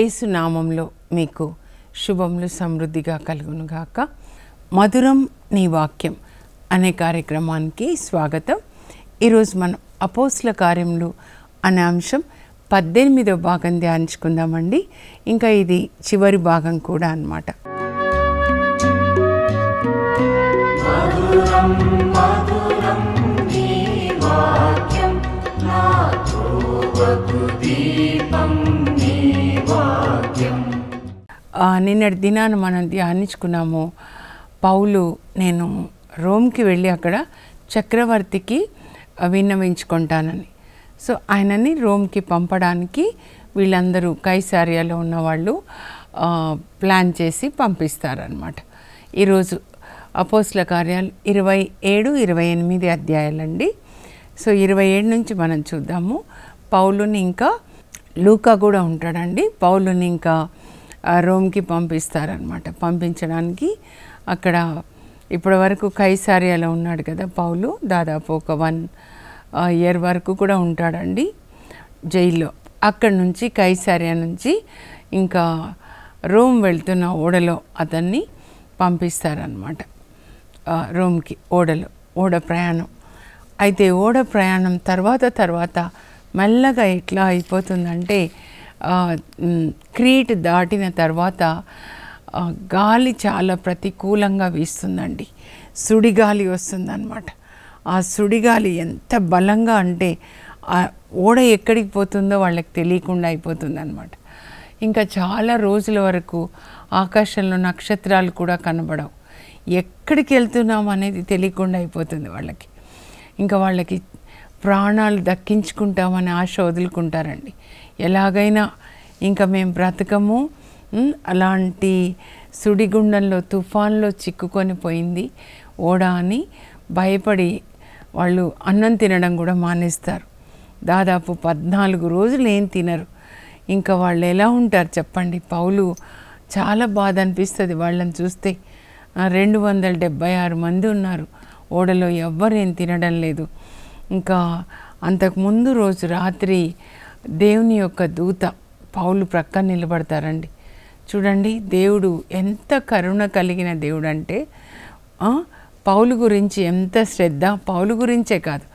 ఏసునామంలో మీకు శుభములు సమృద్ధిగా కలుగునుగాక మధురం నీ వాక్యం అనే కార్యక్రమానికి స్వాగతం ఈరోజు మనం అపోస్ల కార్యములు అనే అంశం పద్దెనిమిదవ భాగం ధ్యానించుకుందామండి ఇంకా ఇది చివరి భాగం కూడా అనమాట నిన్నటి దినాన్ని మనం ధ్యానించుకున్నాము పౌలు నేను రోమ్కి వెళ్ళి అక్కడ చక్రవర్తికి విన్నవించుకుంటానని సో ఆయనని రోమ్కి పంపడానికి వీళ్ళందరూ కైసారియాలో ఉన్నవాళ్ళు ప్లాన్ చేసి పంపిస్తారనమాట ఈరోజు అపోస్ల కార్యాలు ఇరవై ఏడు ఇరవై ఎనిమిది అధ్యాయాలండి సో ఇరవై ఏడు నుంచి మనం చూద్దాము పౌలుని ఇంకా లూకా కూడా ఉంటాడండి పౌలుని ఇంకా రోమ్కి పంపిస్తారనమాట పంపించడానికి అక్కడ ఇప్పటి వరకు కైసారియాలో ఉన్నాడు కదా పౌలు దాదాపు ఒక వన్ ఇయర్ వరకు కూడా ఉంటాడండి జైల్లో అక్కడ నుంచి కైసారియా నుంచి ఇంకా రోమ్ వెళ్తున్న ఓడలో అతన్ని పంపిస్తారనమాట రోమ్కి ఓడలో ఓడ ప్రయాణం అయితే ఓడ ప్రయాణం తర్వాత తర్వాత మెల్లగా ఎట్లా అయిపోతుందంటే క్రీట్ దాటిన తర్వాత గాలి చాలా ప్రతికూలంగా వీస్తుందండి సుడిగాలి వస్తుందన్నమాట ఆ సుడిగాలి ఎంత బలంగా అంటే ఆ ఓడ ఎక్కడికి పోతుందో వాళ్ళకి తెలియకుండా అయిపోతుందన్నమాట ఇంకా చాలా రోజుల వరకు ఆకాశంలో నక్షత్రాలు కూడా కనబడవు ఎక్కడికి వెళ్తున్నాం అనేది తెలియకుండా అయిపోతుంది వాళ్ళకి ఇంకా వాళ్ళకి ప్రాణాలు దక్కించుకుంటామని ఆశ వదులుకుంటారండి ఎలాగైనా ఇంకా మేము బ్రతకము అలాంటి సుడిగుండంలో తుఫాన్లో చిక్కుకొని పోయింది ఓడ అని భయపడి వాళ్ళు అన్నం తినడం కూడా మానేస్తారు దాదాపు పద్నాలుగు రోజులు ఏం తినరు ఇంకా వాళ్ళు ఎలా ఉంటారు చెప్పండి పౌలు చాలా బాధ అనిపిస్తుంది వాళ్ళని చూస్తే రెండు వందల డెబ్బై ఆరు మంది ఉన్నారు ఓడలో ఎవ్వరేం తినడం లేదు ఇంకా అంతకుముందు రోజు రాత్రి దేవుని యొక్క దూత పౌలు ప్రక్క నిలబడతారండి చూడండి దేవుడు ఎంత కరుణ కలిగిన దేవుడు అంటే పౌలు గురించి ఎంత శ్రద్ధ పౌలు గురించే కాదు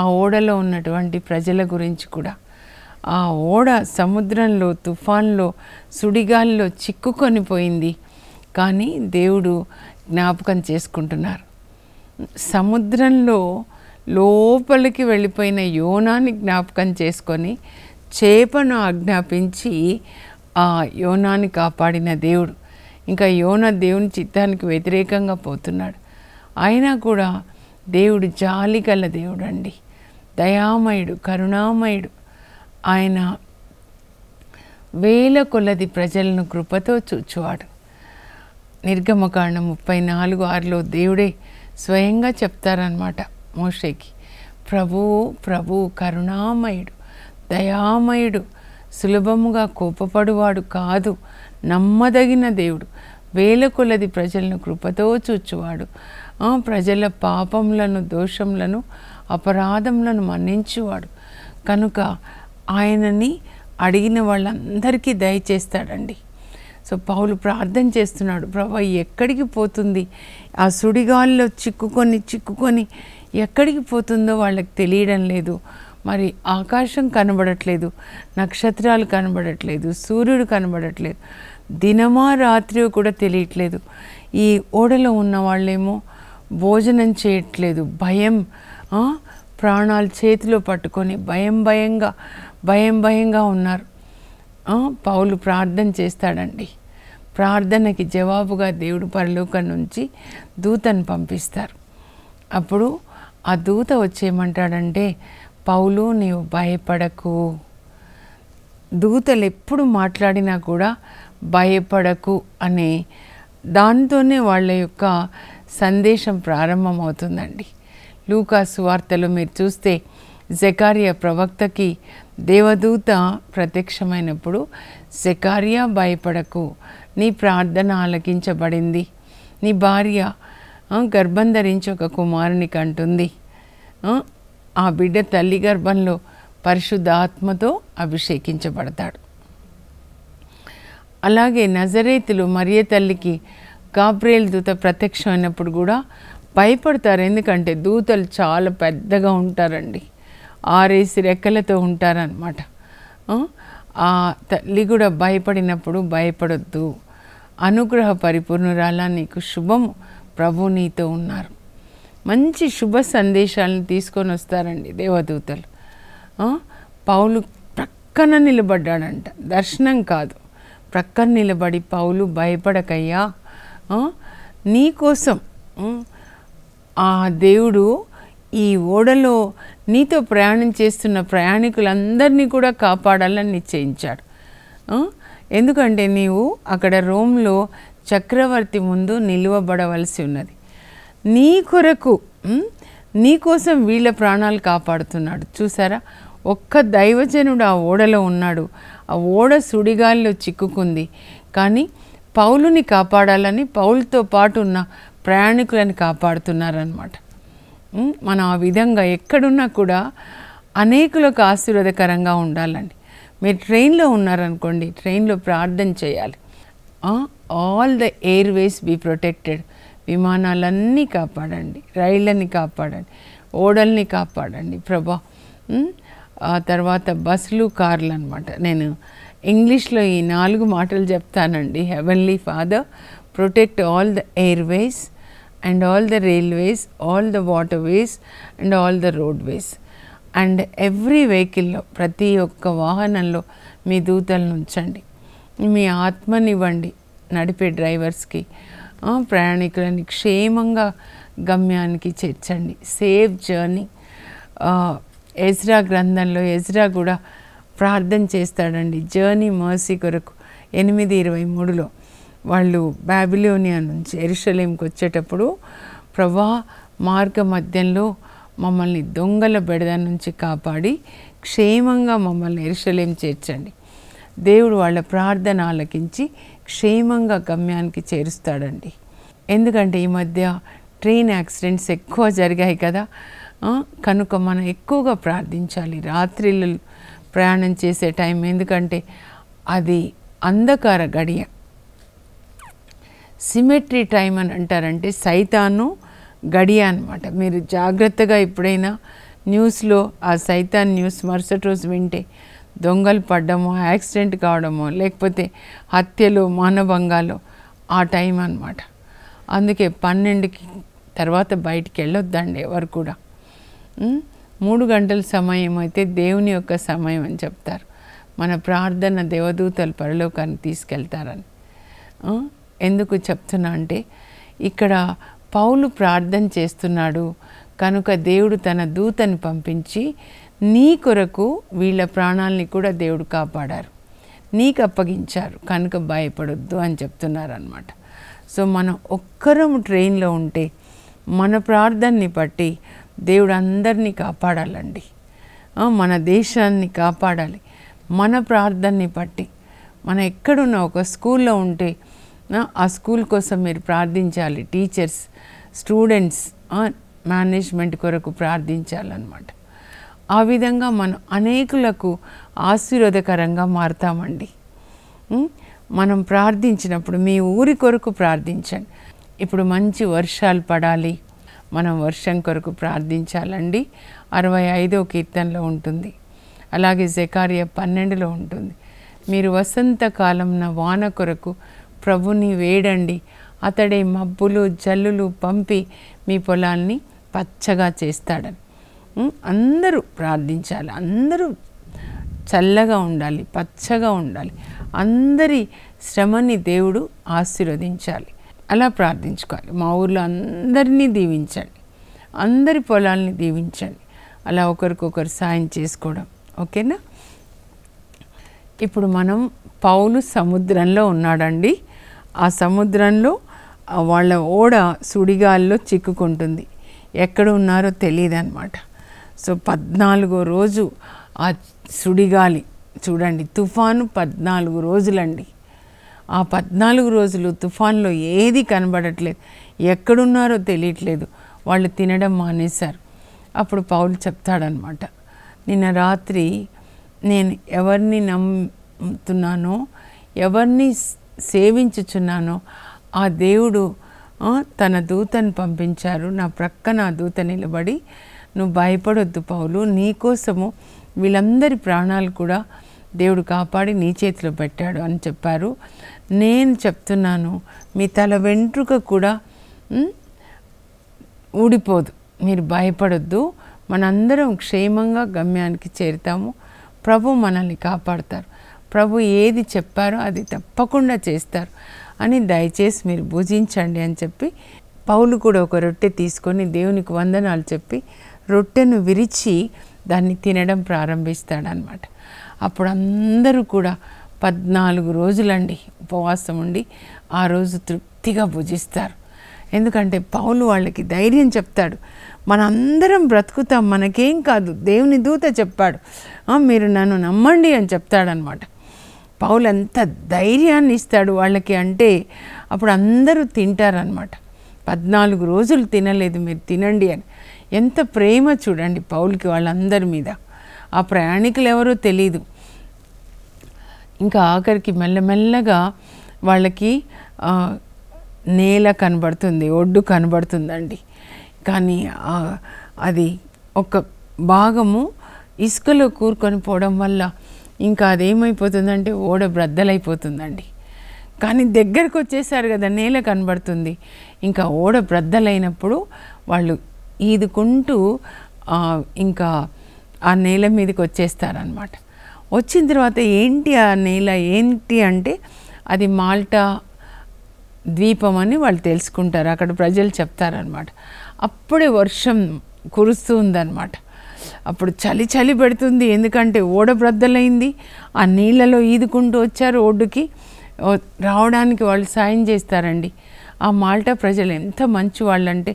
ఆ ఓడలో ఉన్నటువంటి ప్రజల గురించి కూడా ఆ ఓడ సముద్రంలో తుఫాన్లో సుడిగాల్లో చిక్కుకొని పోయింది కానీ దేవుడు జ్ఞాపకం చేసుకుంటున్నారు సముద్రంలో లోపలికి వెళ్ళిపోయిన యోనాన్ని జ్ఞాపకం చేసుకొని చేపను ఆజ్ఞాపించి ఆ యోనాన్ని కాపాడిన దేవుడు ఇంకా యోన దేవుని చిత్తానికి వ్యతిరేకంగా పోతున్నాడు అయినా కూడా దేవుడు జాలి గల దేవుడు అండి దయామయుడు కరుణామయుడు ఆయన వేల కొలది ప్రజలను కృపతో చూచువాడు నిర్గమకాండ ముప్పై నాలుగు ఆరులో దేవుడే స్వయంగా చెప్తారనమాట మోషేకి ప్రభువు ప్రభువు కరుణామయుడు దయామయుడు సులభముగా కోపపడువాడు కాదు నమ్మదగిన దేవుడు వేల కొలది ప్రజలను కృపతో చూచువాడు ప్రజల పాపములను దోషములను అపరాధములను మన్నించువాడు కనుక ఆయనని అడిగిన వాళ్ళందరికీ దయచేస్తాడండి సో పౌలు ప్రార్థన చేస్తున్నాడు ప్రభా ఎక్కడికి పోతుంది ఆ సుడిగాల్లో చిక్కుకొని చిక్కుకొని ఎక్కడికి పోతుందో వాళ్ళకి తెలియడం లేదు మరి ఆకాశం కనబడట్లేదు నక్షత్రాలు కనబడట్లేదు సూర్యుడు కనబడట్లేదు దినమా రాత్రి కూడా తెలియట్లేదు ఈ ఓడలో ఉన్న వాళ్ళేమో భోజనం చేయట్లేదు భయం ప్రాణాలు చేతిలో పట్టుకొని భయం భయంగా భయం భయంగా ఉన్నారు పౌలు ప్రార్థన చేస్తాడండి ప్రార్థనకి జవాబుగా దేవుడు పరలోకం నుంచి దూతను పంపిస్తారు అప్పుడు ఆ దూత వచ్చేయమంటాడంటే పౌలు నీవు భయపడకు దూతలు ఎప్పుడు మాట్లాడినా కూడా భయపడకు అనే దాంతోనే వాళ్ళ యొక్క సందేశం ప్రారంభమవుతుందండి లూకాసు వార్తలు మీరు చూస్తే జకారియా ప్రవక్తకి దేవదూత ప్రత్యక్షమైనప్పుడు జకారియా భయపడకు నీ ప్రార్థన ఆలకించబడింది నీ భార్య గర్భం ధరించి ఒక కుమారుని కంటుంది ఆ బిడ్డ తల్లి గర్భంలో పరిశుద్ధ ఆత్మతో అభిషేకించబడతాడు అలాగే నజరేతులు మరియ తల్లికి కాబ్రేల్ దూత ప్రత్యక్షమైనప్పుడు కూడా భయపడతారు ఎందుకంటే దూతలు చాలా పెద్దగా ఉంటారండి ఆరేసి రెక్కలతో ఉంటారనమాట ఆ తల్లి కూడా భయపడినప్పుడు భయపడొద్దు అనుగ్రహ పరిపూర్ణురాలా నీకు శుభము ప్రభు నీతో ఉన్నారు మంచి శుభ సందేశాలను తీసుకొని వస్తారండి దేవదూతలు పౌలు ప్రక్కన నిలబడ్డాడంట దర్శనం కాదు ప్రక్కన నిలబడి పౌలు భయపడకయ్యా నీకోసం ఆ దేవుడు ఈ ఓడలో నీతో ప్రయాణం చేస్తున్న ప్రయాణికులందరినీ కూడా కాపాడాలని నిశ్చయించాడు ఎందుకంటే నీవు అక్కడ రోమ్లో చక్రవర్తి ముందు నిలువబడవలసి ఉన్నది నీ కొరకు నీకోసం వీళ్ళ ప్రాణాలు కాపాడుతున్నాడు చూసారా ఒక్క దైవజనుడు ఆ ఓడలో ఉన్నాడు ఆ ఓడ సుడిగాలిలో చిక్కుకుంది కానీ పౌలుని కాపాడాలని పౌలతో పాటు ఉన్న ప్రయాణికులను కాపాడుతున్నారనమాట మనం ఆ విధంగా ఎక్కడున్నా కూడా అనేకులకు ఆశీర్వాదకరంగా ఉండాలండి మీరు ట్రైన్లో ఉన్నారనుకోండి ట్రైన్లో ప్రార్థన చేయాలి all the airways be protected విమానాలన్నీ కాపాడండి రైళ్ళని కాపాడండి ఓడల్ని కాపాడండి ప్రభా ఆ తర్వాత బస్సులు కార్లు అనమాట నేను ఇంగ్లీష్లో ఈ నాలుగు మాటలు చెప్తానండి heavenly father protect all the airways and all the railways all the waterways and all the roadways and every వెహికల్లో ప్రతి ఒక్క వాహనంలో మీ దూతలను ఉంచండి మీ ఆత్మనివ్వండి నడిపే డ్రైవర్స్కి ప్రయాణికులని క్షేమంగా గమ్యానికి చేర్చండి సేఫ్ జర్నీ ఎజ్రా గ్రంథంలో ఎజ్రా కూడా ప్రార్థన చేస్తాడండి జర్నీ మర్సీ కొరకు ఎనిమిది ఇరవై మూడులో వాళ్ళు బ్యాబిలోనియా నుంచి ఎరుషలేంకి వచ్చేటప్పుడు ప్రభా మార్గ మధ్యంలో మమ్మల్ని దొంగల బెడద నుంచి కాపాడి క్షేమంగా మమ్మల్ని ఎరుషలేం చేర్చండి దేవుడు వాళ్ళ ప్రార్థన ఆలకించి క్షేమంగా గమ్యానికి చేరుస్తాడండి ఎందుకంటే ఈ మధ్య ట్రైన్ యాక్సిడెంట్స్ ఎక్కువ జరిగాయి కదా కనుక మనం ఎక్కువగా ప్రార్థించాలి రాత్రిళ్ళు ప్రయాణం చేసే టైం ఎందుకంటే అది అంధకార గడియ సిమెట్రీ టైం అని అంటారంటే సైతాను గడియ అనమాట మీరు జాగ్రత్తగా ఎప్పుడైనా న్యూస్లో ఆ సైతాన్ న్యూస్ మరుసటి రోజు వింటే దొంగలు పడ్డము యాక్సిడెంట్ కావడము లేకపోతే హత్యలు మానభంగాలు ఆ టైం అనమాట అందుకే పన్నెండుకి తర్వాత బయటికి వెళ్ళొద్దండి ఎవరు కూడా మూడు గంటల సమయం అయితే దేవుని యొక్క సమయం అని చెప్తారు మన ప్రార్థన దేవదూతలు పరలోకాన్ని తీసుకెళ్తారని ఎందుకు చెప్తున్నా అంటే ఇక్కడ పౌలు ప్రార్థన చేస్తున్నాడు కనుక దేవుడు తన దూతను పంపించి నీ కొరకు వీళ్ళ ప్రాణాలని కూడా దేవుడు కాపాడారు నీకు అప్పగించారు కనుక భయపడొద్దు అని చెప్తున్నారు అనమాట సో మనం ఒక్కరం ట్రైన్లో ఉంటే మన ప్రార్థనని బట్టి దేవుడు అందరినీ కాపాడాలండి మన దేశాన్ని కాపాడాలి మన ప్రార్థనని బట్టి మనం ఎక్కడున్నా ఒక స్కూల్లో ఉంటే ఆ స్కూల్ కోసం మీరు ప్రార్థించాలి టీచర్స్ స్టూడెంట్స్ మేనేజ్మెంట్ కొరకు ప్రార్థించాలన్నమాట ఆ విధంగా మనం అనేకులకు ఆశీర్వాదకరంగా మారుతామండి మనం ప్రార్థించినప్పుడు మీ ఊరి కొరకు ప్రార్థించండి ఇప్పుడు మంచి వర్షాలు పడాలి మనం వర్షం కొరకు ప్రార్థించాలండి అరవై ఐదో కీర్తనలో ఉంటుంది అలాగే జకార్య పన్నెండులో ఉంటుంది మీరు వసంతకాలంన వాన కొరకు ప్రభుని వేడండి అతడే మబ్బులు జల్లులు పంపి మీ పొలాల్ని పచ్చగా చేస్తాడని అందరూ ప్రార్థించాలి అందరూ చల్లగా ఉండాలి పచ్చగా ఉండాలి అందరి శ్రమని దేవుడు ఆశీర్వదించాలి అలా ప్రార్థించుకోవాలి మా ఊర్లో అందరినీ దీవించండి అందరి పొలాల్ని దీవించండి అలా ఒకరికొకరు సాయం చేసుకోవడం ఓకేనా ఇప్పుడు మనం పౌలు సముద్రంలో ఉన్నాడండి ఆ సముద్రంలో వాళ్ళ ఓడ సుడిగాల్లో చిక్కుకుంటుంది ఎక్కడ ఉన్నారో తెలియదు అనమాట సో పద్నాలుగో రోజు ఆ సుడిగాలి చూడండి తుఫాను పద్నాలుగు రోజులండి ఆ పద్నాలుగు రోజులు తుఫాన్లో ఏది కనబడట్లేదు ఎక్కడున్నారో తెలియట్లేదు వాళ్ళు తినడం మానేశారు అప్పుడు పౌలు చెప్తాడనమాట నిన్న రాత్రి నేను ఎవరిని నమ్ముతున్నానో ఎవరిని సేవించుచున్నానో ఆ దేవుడు తన దూతను పంపించారు నా ప్రక్క నా దూత నిలబడి నువ్వు భయపడొద్దు పౌలు నీకోసము వీళ్ళందరి ప్రాణాలు కూడా దేవుడు కాపాడి నీ చేతిలో పెట్టాడు అని చెప్పారు నేను చెప్తున్నాను మీ తల వెంట్రుక కూడా ఊడిపోదు మీరు భయపడొద్దు మనందరం క్షేమంగా గమ్యానికి చేరుతాము ప్రభు మనల్ని కాపాడతారు ప్రభు ఏది చెప్పారో అది తప్పకుండా చేస్తారు అని దయచేసి మీరు భుజించండి అని చెప్పి పౌలు కూడా ఒక రొట్టె తీసుకొని దేవునికి వందనాలు చెప్పి రొట్టెను విరిచి దాన్ని తినడం ప్రారంభిస్తాడనమాట అప్పుడు అందరూ కూడా పద్నాలుగు రోజులండి ఉపవాసం ఉండి ఆ రోజు తృప్తిగా భుజిస్తారు ఎందుకంటే పౌలు వాళ్ళకి ధైర్యం చెప్తాడు మనందరం బ్రతుకుతాం మనకేం కాదు దేవుని దూత చెప్పాడు మీరు నన్ను నమ్మండి అని చెప్తాడనమాట పౌలు ఎంత ధైర్యాన్ని ఇస్తాడు వాళ్ళకి అంటే అప్పుడు అందరూ తింటారనమాట పద్నాలుగు రోజులు తినలేదు మీరు తినండి అని ఎంత ప్రేమ చూడండి పౌలకి వాళ్ళందరి మీద ఆ ప్రయాణికులు ఎవరో తెలీదు ఇంకా ఆఖరికి మెల్లమెల్లగా వాళ్ళకి నేల కనబడుతుంది ఒడ్డు కనబడుతుందండి కానీ అది ఒక భాగము ఇసుకలో కూరుకొని పోవడం వల్ల ఇంకా అదేమైపోతుందంటే ఓడ బ్రద్దలైపోతుందండి కానీ దగ్గరకు వచ్చేసారు కదా నేల కనబడుతుంది ఇంకా ఓడ బ్రద్దలైనప్పుడు వాళ్ళు ఈదుకుంటూ ఇంకా ఆ నేల మీదకి వచ్చేస్తారనమాట వచ్చిన తర్వాత ఏంటి ఆ నేల ఏంటి అంటే అది మాల్టా ద్వీపం అని వాళ్ళు తెలుసుకుంటారు అక్కడ ప్రజలు చెప్తారనమాట అప్పుడే వర్షం కురుస్తూ ఉందన్నమాట అప్పుడు చలి చలి పెడుతుంది ఎందుకంటే ఓడ బ్రద్దలైంది ఆ నీళ్ళలో ఈదుకుంటూ వచ్చారు ఒడ్డుకి రావడానికి వాళ్ళు సాయం చేస్తారండి ఆ మాల్టా ప్రజలు ఎంత మంచి వాళ్ళంటే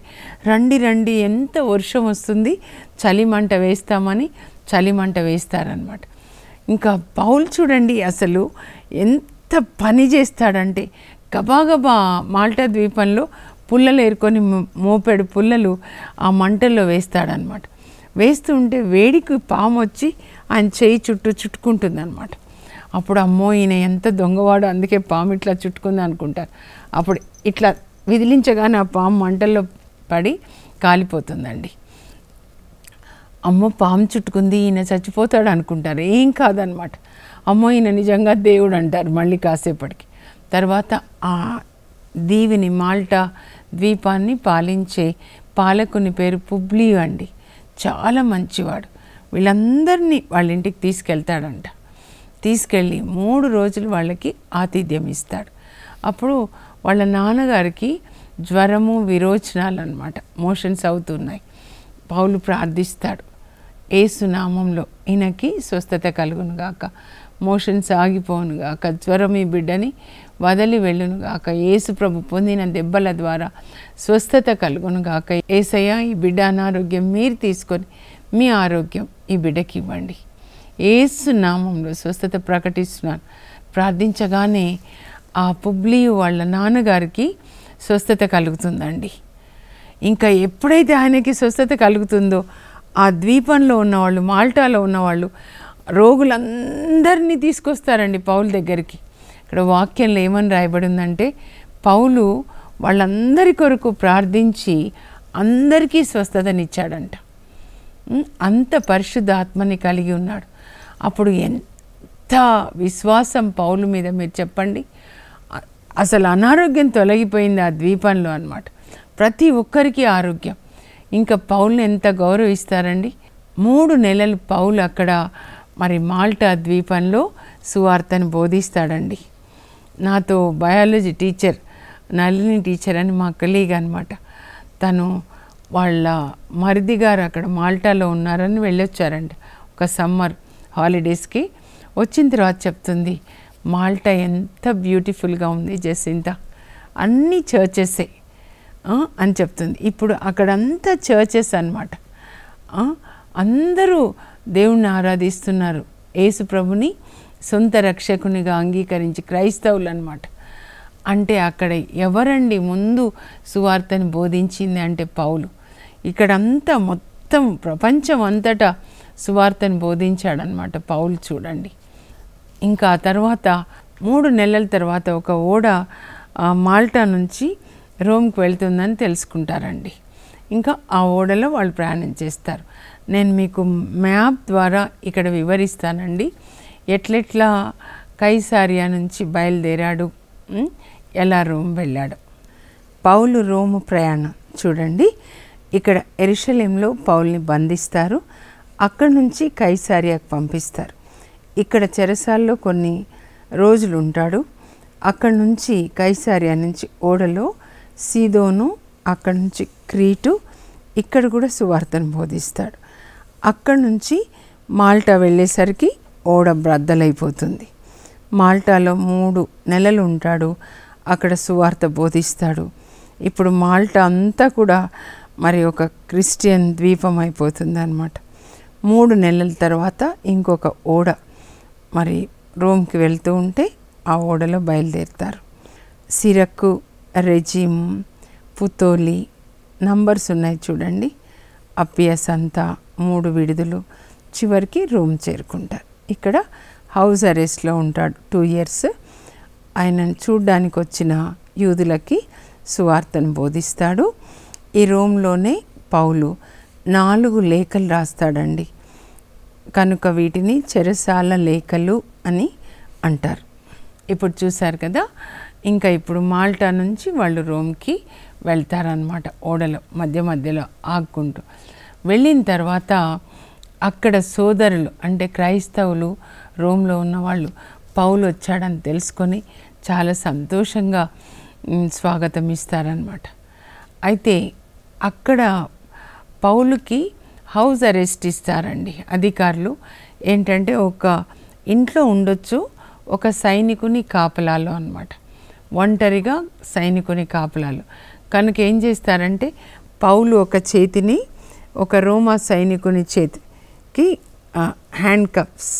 రండి రండి ఎంత వర్షం వస్తుంది చలిమంట వేస్తామని చలిమంట వేస్తారనమాట ఇంకా పౌల్ చూడండి అసలు ఎంత పని చేస్తాడంటే గబాగబా మాల్టా ద్వీపంలో పుల్లలు ఏరుకొని మోపెడు పుల్లలు ఆ మంటల్లో వేస్తాడనమాట వేస్తూ ఉంటే వేడికి పాము వచ్చి ఆయన చేయి చుట్టూ అనమాట అప్పుడు అమ్మో ఈయన ఎంత దొంగవాడు అందుకే పాము ఇట్లా చుట్టుకుంది అనుకుంటారు అప్పుడు ఇట్లా విదిలించగానే ఆ పాము మంటల్లో పడి కాలిపోతుందండి అమ్మ పాము చుట్టుకుంది ఈయన చచ్చిపోతాడు అనుకుంటారు ఏం కాదనమాట అమ్మో ఈయన నిజంగా దేవుడు అంటారు మళ్ళీ కాసేపటికి తర్వాత ఆ దీవిని మాల్టా ద్వీపాన్ని పాలించే పాలకుని పేరు పుబ్లియు అండి చాలా మంచివాడు వీళ్ళందరినీ వాళ్ళ ఇంటికి తీసుకెళ్తాడంట తీసుకెళ్ళి మూడు రోజులు వాళ్ళకి ఆతిథ్యం ఇస్తాడు అప్పుడు వాళ్ళ నాన్నగారికి జ్వరము విరోచనాలు అనమాట మోషన్స్ అవుతున్నాయి పౌలు ప్రార్థిస్తాడు ఏసునామంలో ఈయనకి స్వస్థత కలుగునుగాక మోషన్స్ ఆగిపోనుగాక జ్వరం ఈ బిడ్డని వదిలి వెళ్ళునుగాక ఏసు ప్రభు పొందిన దెబ్బల ద్వారా స్వస్థత కలుగునుగాక ఏసయ్య ఈ బిడ్డ అనారోగ్యం మీరు తీసుకొని మీ ఆరోగ్యం ఈ బిడ్డకి ఇవ్వండి ఏసు నామంలో స్వస్థత ప్రకటిస్తున్నాను ప్రార్థించగానే ఆ పుబ్లి వాళ్ళ నాన్నగారికి స్వస్థత కలుగుతుందండి ఇంకా ఎప్పుడైతే ఆయనకి స్వస్థత కలుగుతుందో ఆ ద్వీపంలో ఉన్నవాళ్ళు మాల్టాలో ఉన్నవాళ్ళు రోగులందరినీ తీసుకొస్తారండి పౌలు దగ్గరికి ఇక్కడ వాక్యంలో ఏమని రాయబడి ఉందంటే పౌలు వాళ్ళందరి కొరకు ప్రార్థించి అందరికీ స్వస్థతనిచ్చాడంట అంత పరిశుద్ధ ఆత్మని కలిగి ఉన్నాడు అప్పుడు ఎంత విశ్వాసం పౌలు మీద మీరు చెప్పండి అసలు అనారోగ్యం తొలగిపోయింది ఆ ద్వీపంలో అనమాట ప్రతి ఒక్కరికి ఆరోగ్యం ఇంకా పౌల్ని ఎంత గౌరవిస్తారండి మూడు నెలలు పౌలు అక్కడ మరి మాల్టా ద్వీపంలో సువార్తను బోధిస్తాడండి నాతో బయాలజీ టీచర్ నళిని టీచర్ అని మా కలీగ్ అనమాట తను వాళ్ళ మరిది గారు అక్కడ మాల్టాలో ఉన్నారని వెళ్ళొచ్చారండి ఒక సమ్మర్ హాలిడేస్కి వచ్చిన తర్వాత చెప్తుంది మాల్టా ఎంత బ్యూటిఫుల్గా ఉంది జసింత అన్ని చర్చెసే అని చెప్తుంది ఇప్పుడు అక్కడంతా చర్చెస్ అనమాట అందరూ దేవుణ్ణి ఆరాధిస్తున్నారు యేసు ప్రభుని సొంత రక్షకునిగా అంగీకరించి క్రైస్తవులు అనమాట అంటే అక్కడ ఎవరండి ముందు సువార్తను బోధించింది అంటే పౌలు ఇక్కడంతా మొత్తం ప్రపంచం అంతటా సువార్తను బోధించాడనమాట పౌలు చూడండి ఇంకా తర్వాత మూడు నెలల తర్వాత ఒక ఓడ మాల్టా నుంచి రోమ్కి వెళ్తుందని తెలుసుకుంటారండి ఇంకా ఆ ఓడలో వాళ్ళు ప్రయాణం చేస్తారు నేను మీకు మ్యాప్ ద్వారా ఇక్కడ వివరిస్తానండి ఎట్లెట్లా కైసారియా నుంచి బయలుదేరాడు ఎలా రోమ్ వెళ్ళాడు పౌలు రోమ్ ప్రయాణం చూడండి ఇక్కడ ఎరుషలేంలో పౌల్ని బంధిస్తారు అక్కడి నుంచి కైసారియాకు పంపిస్తారు ఇక్కడ చెరసాల్లో కొన్ని రోజులు ఉంటాడు అక్కడి నుంచి కైసారియా నుంచి ఓడలో సీదోను అక్కడి నుంచి క్రీటు ఇక్కడ కూడా సువార్తను బోధిస్తాడు అక్కడి నుంచి మాల్టా వెళ్ళేసరికి ఓడ బ్రద్దలైపోతుంది మాల్టాలో మూడు నెలలు ఉంటాడు అక్కడ సువార్త బోధిస్తాడు ఇప్పుడు మాల్టా అంతా కూడా మరి ఒక క్రిస్టియన్ ద్వీపం అయిపోతుంది అనమాట మూడు నెలల తర్వాత ఇంకొక ఓడ మరి రోమ్కి వెళ్తూ ఉంటే ఆ ఓడలో బయలుదేరుతారు సిరక్కు రెజిమ్ పుతోలి నంబర్స్ ఉన్నాయి చూడండి అప్పియస్ అంతా మూడు విడుదలు చివరికి రూమ్ చేరుకుంటారు ఇక్కడ హౌస్ అరెస్ట్లో ఉంటాడు టూ ఇయర్స్ ఆయనను చూడ్డానికి వచ్చిన యూదులకి సువార్తను బోధిస్తాడు ఈ రూమ్లోనే పౌలు నాలుగు లేఖలు రాస్తాడండి కనుక వీటిని చెరసాల లేఖలు అని అంటారు ఇప్పుడు చూశారు కదా ఇంకా ఇప్పుడు మాల్టా నుంచి వాళ్ళు రోమ్కి వెళ్తారనమాట ఓడలో మధ్య మధ్యలో ఆగుకుంటూ వెళ్ళిన తర్వాత అక్కడ సోదరులు అంటే క్రైస్తవులు రోమ్లో ఉన్నవాళ్ళు పౌలు వచ్చాడని తెలుసుకొని చాలా సంతోషంగా స్వాగతం ఇస్తారనమాట అయితే అక్కడ పౌలుకి హౌస్ అరెస్ట్ ఇస్తారండి అధికారులు ఏంటంటే ఒక ఇంట్లో ఉండొచ్చు ఒక సైనికుని కాపలాలు అనమాట ఒంటరిగా సైనికుని కాపలాలు కనుక ఏం చేస్తారంటే పౌలు ఒక చేతిని ఒక రోమా సైనికుని చేతికి హ్యాండ్ కప్స్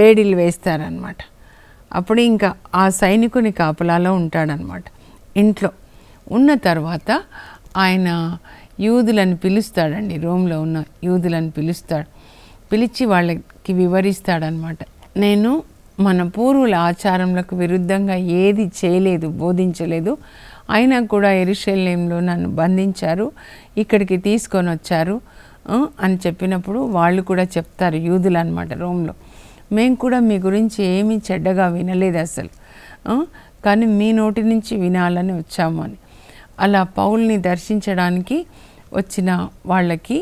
బేడీలు వేస్తారనమాట అప్పుడు ఇంకా ఆ సైనికుని కాపలాలో ఉంటాడనమాట ఇంట్లో ఉన్న తర్వాత ఆయన యూదులను పిలుస్తాడండి రోమ్లో ఉన్న యూదులను పిలుస్తాడు పిలిచి వాళ్ళకి వివరిస్తాడనమాట నేను మన పూర్వుల ఆచారములకు విరుద్ధంగా ఏది చేయలేదు బోధించలేదు అయినా కూడా ఎరుశల్యంలో నన్ను బంధించారు ఇక్కడికి తీసుకొని వచ్చారు అని చెప్పినప్పుడు వాళ్ళు కూడా చెప్తారు యూదులు అనమాట రోమ్లో మేము కూడా మీ గురించి ఏమీ చెడ్డగా వినలేదు అసలు కానీ మీ నోటి నుంచి వినాలని వచ్చాము అని అలా పౌల్ని దర్శించడానికి వచ్చిన వాళ్ళకి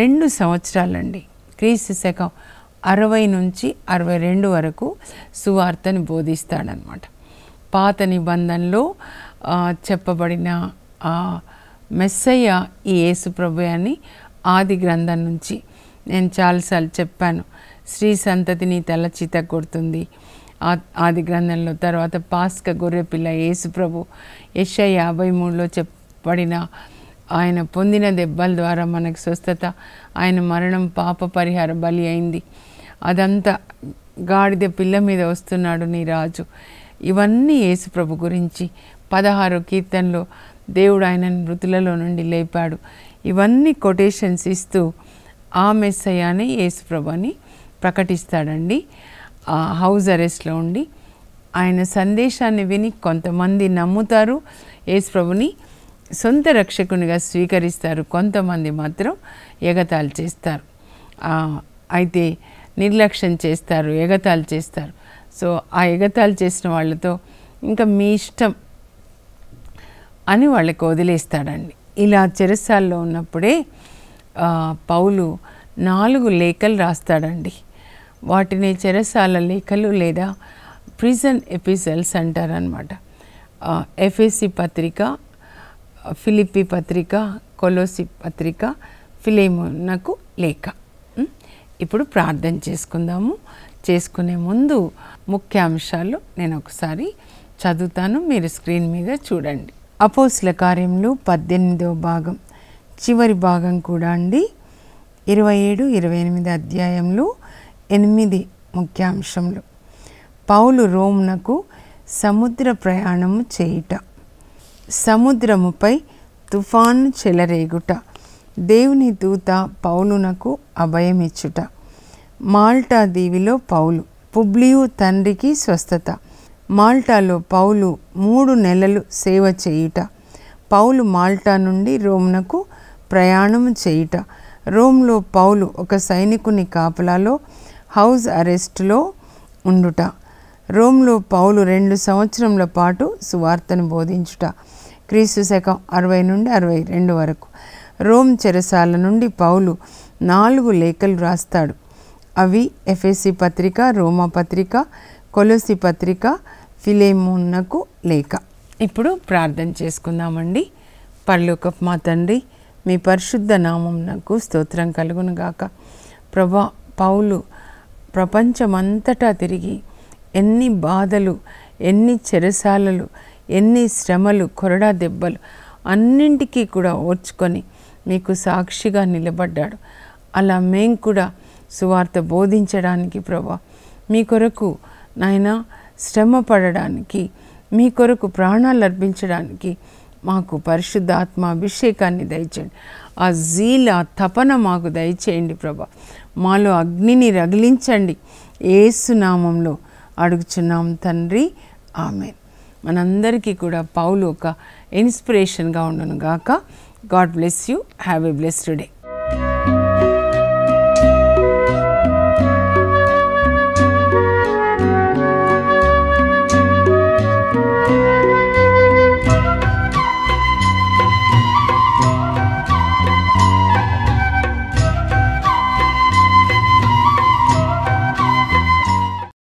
రెండు సంవత్సరాలండి క్రీస్తు శకం అరవై నుంచి అరవై రెండు వరకు సువార్తను బోధిస్తాడనమాట పాత నిబంధనలో చెప్పబడిన మెస్సయ్య ఈ యేసుప్రభు అని ఆది గ్రంథం నుంచి నేను చాలాసార్లు చెప్పాను శ్రీ సంతతిని తల చిత కొడుతుంది ఆది గ్రంథంలో తర్వాత పాస్క గొర్రెపిల్ల యేసుప్రభు యశ యాభై మూడులో చెప్పబడిన ఆయన పొందిన దెబ్బల ద్వారా మనకు స్వస్థత ఆయన మరణం పాప పరిహార బలి అయింది అదంతా గాడిద పిల్ల మీద వస్తున్నాడు నీ రాజు ఇవన్నీ యేసుప్రభు గురించి పదహారు కీర్తనలో దేవుడు ఆయనను మృతులలో నుండి లేపాడు ఇవన్నీ కొటేషన్స్ ఇస్తూ ఆ మెస్సయ్యానే యేసుప్రభు అని ప్రకటిస్తాడండి ఆ హౌస్ అరెస్ట్లో ఉండి ఆయన సందేశాన్ని విని కొంతమంది నమ్ముతారు యేసుప్రభుని సొంత రక్షకునిగా స్వీకరిస్తారు కొంతమంది మాత్రం ఎగతాలు చేస్తారు అయితే నిర్లక్ష్యం చేస్తారు ఎగతాలు చేస్తారు సో ఆ ఎగతాలు చేసిన వాళ్ళతో ఇంకా మీ ఇష్టం అని వాళ్ళకి వదిలేస్తాడండి ఇలా చెరసాల్లో ఉన్నప్పుడే పౌలు నాలుగు లేఖలు రాస్తాడండి వాటిని చెరసాల లేఖలు లేదా ప్రిజన్ ఎపిసల్స్ అంటారనమాట ఎఫ్ఎస్సి పత్రిక ఫిలిపి పత్రిక కొలోసి పత్రిక ఫిలేమునకు లేఖ ఇప్పుడు ప్రార్థన చేసుకుందాము చేసుకునే ముందు ముఖ్య అంశాలు నేను ఒకసారి చదువుతాను మీరు స్క్రీన్ మీద చూడండి అపోస్ల కార్యంలో పద్దెనిమిదవ భాగం చివరి భాగం కూడా అండి ఇరవై ఏడు ఇరవై ఎనిమిది అధ్యాయంలో ఎనిమిది ముఖ్యాంశంలో పౌలు రోమ్నకు సముద్ర ప్రయాణము చేయుట సముద్రముపై తుఫాను చెలరేగుట దేవుని దూత పౌలునకు అభయమిచ్చుట మాల్టా దీవిలో పౌలు పుబ్లియు తండ్రికి స్వస్థత మాల్టాలో పౌలు మూడు నెలలు సేవ చేయుట పౌలు మాల్టా నుండి రోమ్నకు ప్రయాణం చేయుట రోమ్లో పౌలు ఒక సైనికుని కాపలాలో హౌస్ అరెస్ట్లో ఉండుట రోమ్లో పౌలు రెండు సంవత్సరముల పాటు సువార్తను బోధించుట క్రీస్తు శకం అరవై నుండి అరవై రెండు వరకు రోమ్ చెరసాల నుండి పౌలు నాలుగు లేఖలు రాస్తాడు అవి ఎఫ్ఎస్సి పత్రిక రోమా పత్రిక కొలసి పత్రిక ఫిలేమున్నకు లేఖ ఇప్పుడు ప్రార్థన చేసుకుందామండి పర్లోకపు మా తండ్రి మీ పరిశుద్ధ నామంనకు స్తోత్రం కలుగునుగాక ప్రభా పౌలు ప్రపంచమంతటా తిరిగి ఎన్ని బాధలు ఎన్ని చెరసాలలు ఎన్ని శ్రమలు కొరడా దెబ్బలు అన్నింటికీ కూడా ఓర్చుకొని మీకు సాక్షిగా నిలబడ్డాడు అలా మేం కూడా సువార్త బోధించడానికి ప్రభా మీ కొరకు నాయన శ్రమ పడడానికి మీ కొరకు ప్రాణాలు అర్పించడానికి మాకు పరిశుద్ధాత్మ అభిషేకాన్ని దయచేయండి ఆ జీల తపన మాకు దయచేయండి ప్రభా మాలో అగ్నిని రగిలించండి ఏసునామంలో అడుగుచున్నాం తండ్రి ఆమెన్ మనందరికీ కూడా పౌలు ఒక ఇన్స్పిరేషన్గా ఉండను గాక God bless you have a blessed day